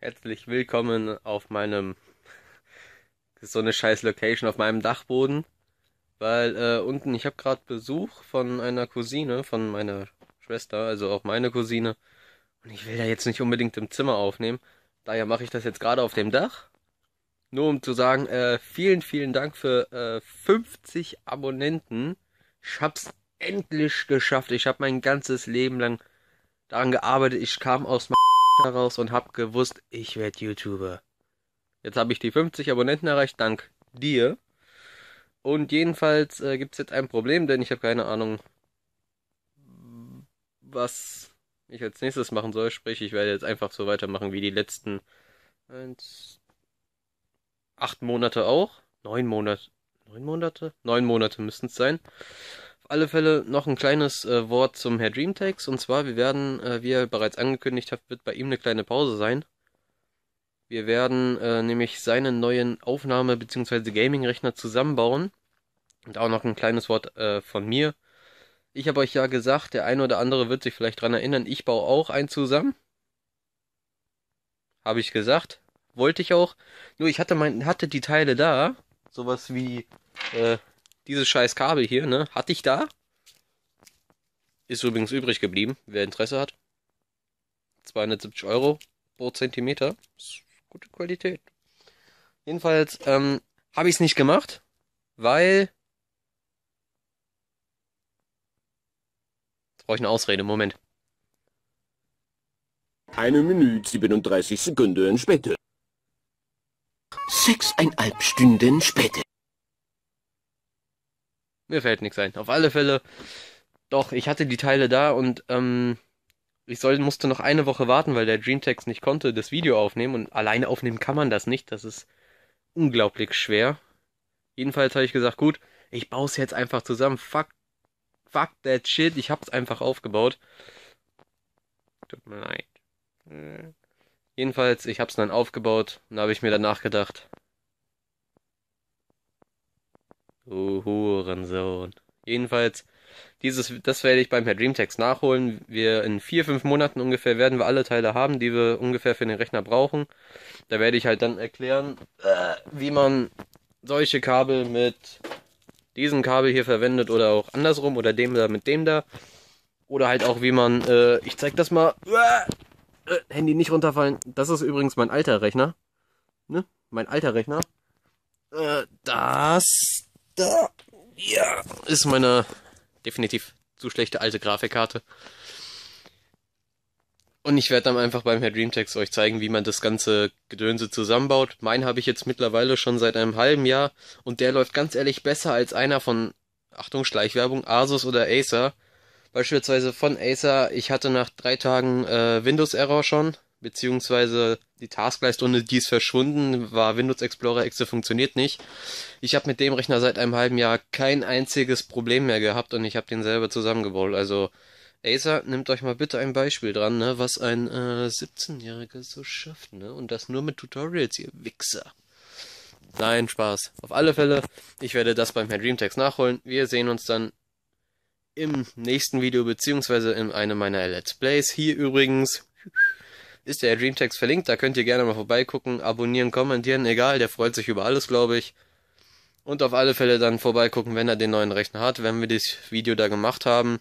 Herzlich willkommen auf meinem. so eine scheiß Location auf meinem Dachboden. Weil äh, unten, ich habe gerade Besuch von einer Cousine, von meiner Schwester, also auch meine Cousine. Und ich will da jetzt nicht unbedingt im Zimmer aufnehmen. Daher mache ich das jetzt gerade auf dem Dach. Nur um zu sagen, äh, vielen, vielen Dank für äh, 50 Abonnenten. Ich hab's endlich geschafft. Ich habe mein ganzes Leben lang daran gearbeitet. Ich kam aus meinem daraus und hab gewusst, ich werde YouTuber. Jetzt habe ich die 50 Abonnenten erreicht, dank dir. Und jedenfalls äh, gibt es jetzt ein Problem, denn ich habe keine Ahnung, was ich als nächstes machen soll. Sprich, ich werde jetzt einfach so weitermachen wie die letzten eins, acht Monate auch. Neun Monate. Neun Monate? Neun Monate müssten es sein alle Fälle noch ein kleines äh, Wort zum Herr Dreamtakes. Und zwar, wir werden, äh, wie er bereits angekündigt hat, wird bei ihm eine kleine Pause sein. Wir werden äh, nämlich seinen neuen Aufnahme- bzw. Gaming-Rechner zusammenbauen. Und auch noch ein kleines Wort äh, von mir. Ich habe euch ja gesagt, der eine oder andere wird sich vielleicht daran erinnern, ich baue auch einen zusammen. Habe ich gesagt. Wollte ich auch. Nur ich hatte, mein, hatte die Teile da. Sowas wie äh, dieses scheiß Kabel hier, ne, hatte ich da. Ist übrigens übrig geblieben, wer Interesse hat. 270 Euro pro Zentimeter. Ist gute Qualität. Jedenfalls ähm, habe ich es nicht gemacht, weil. Jetzt brauche ich eine Ausrede, Moment. Eine Minute 37 Sekunden später. Sechseinhalb Stunden später. Mir fällt nichts ein. Auf alle Fälle, doch, ich hatte die Teile da und ähm, ich soll, musste noch eine Woche warten, weil der Dreamtext nicht konnte das Video aufnehmen und alleine aufnehmen kann man das nicht. Das ist unglaublich schwer. Jedenfalls habe ich gesagt, gut, ich baue es jetzt einfach zusammen. Fuck, fuck that shit. Ich hab's einfach aufgebaut. Tut mir leid. Äh. Jedenfalls, ich hab's dann aufgebaut und da habe ich mir danach gedacht, Du Hurensohn. Jedenfalls, dieses, das werde ich beim Herr Dreamtext nachholen. Wir in vier, fünf Monaten ungefähr werden wir alle Teile haben, die wir ungefähr für den Rechner brauchen. Da werde ich halt dann erklären, äh, wie man solche Kabel mit diesem Kabel hier verwendet oder auch andersrum oder dem da mit dem da. Oder halt auch wie man, äh, ich zeig das mal, äh, äh Handy nicht runterfallen. Das ist übrigens mein alter Rechner. Ne? Mein alter Rechner. Äh, das da. Ja, ist meine definitiv zu schlechte alte Grafikkarte. Und ich werde dann einfach beim Herr Dreamtext euch zeigen, wie man das ganze Gedönse zusammenbaut. Mein habe ich jetzt mittlerweile schon seit einem halben Jahr und der läuft ganz ehrlich besser als einer von, Achtung, Schleichwerbung, Asus oder Acer. Beispielsweise von Acer, ich hatte nach drei Tagen äh, Windows-Error schon beziehungsweise die Taskleiste, die ist verschwunden, war Windows Explorer Exe funktioniert nicht. Ich habe mit dem Rechner seit einem halben Jahr kein einziges Problem mehr gehabt und ich habe den selber zusammengebaut. Also Acer, nehmt euch mal bitte ein Beispiel dran, ne, was ein äh, 17-Jähriger so schafft, ne? Und das nur mit Tutorials, ihr Wichser. Nein, Spaß. Auf alle Fälle, ich werde das beim Herrn Dreamtext nachholen. Wir sehen uns dann im nächsten Video, beziehungsweise in einem meiner Let's Plays. Hier übrigens ist der Dreamtext verlinkt, da könnt ihr gerne mal vorbeigucken, abonnieren, kommentieren, egal, der freut sich über alles, glaube ich. Und auf alle Fälle dann vorbeigucken, wenn er den neuen Rechner hat, wenn wir das Video da gemacht haben.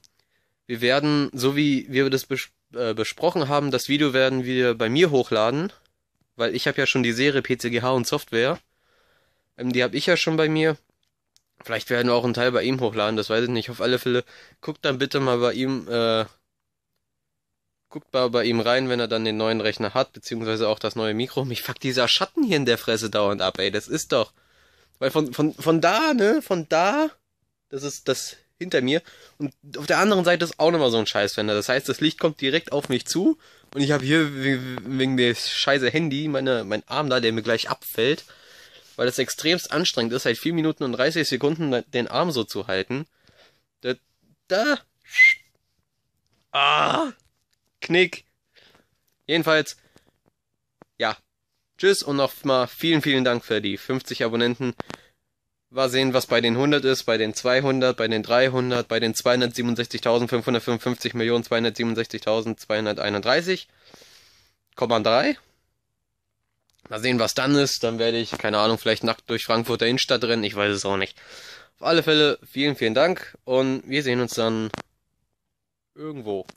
Wir werden, so wie wir das bes äh, besprochen haben, das Video werden wir bei mir hochladen, weil ich habe ja schon die Serie PCGH und Software. Ähm, die habe ich ja schon bei mir. Vielleicht werden wir auch einen Teil bei ihm hochladen, das weiß ich nicht. Auf alle Fälle guckt dann bitte mal bei ihm äh, guckt mal bei ihm rein, wenn er dann den neuen Rechner hat, beziehungsweise auch das neue Mikro. Mich fuckt dieser Schatten hier in der Fresse dauernd ab, ey. Das ist doch. Weil von, von, von da, ne, von da, das ist das hinter mir. Und auf der anderen Seite ist auch nochmal so ein Scheißfender. Das heißt, das Licht kommt direkt auf mich zu. Und ich habe hier wegen des scheiße Handy meine, mein Arm da, der mir gleich abfällt. Weil das extremst anstrengend ist, halt 4 Minuten und 30 Sekunden den Arm so zu halten. Da. da ah! Knick. Jedenfalls, ja. Tschüss und nochmal vielen, vielen Dank für die 50 Abonnenten. Mal sehen, was bei den 100 ist, bei den 200, bei den 300, bei den 267.555.267.231,3. Mal sehen, was dann ist. Dann werde ich, keine Ahnung, vielleicht nackt durch Frankfurter Innenstadt rennen. Ich weiß es auch nicht. Auf alle Fälle, vielen, vielen Dank und wir sehen uns dann irgendwo.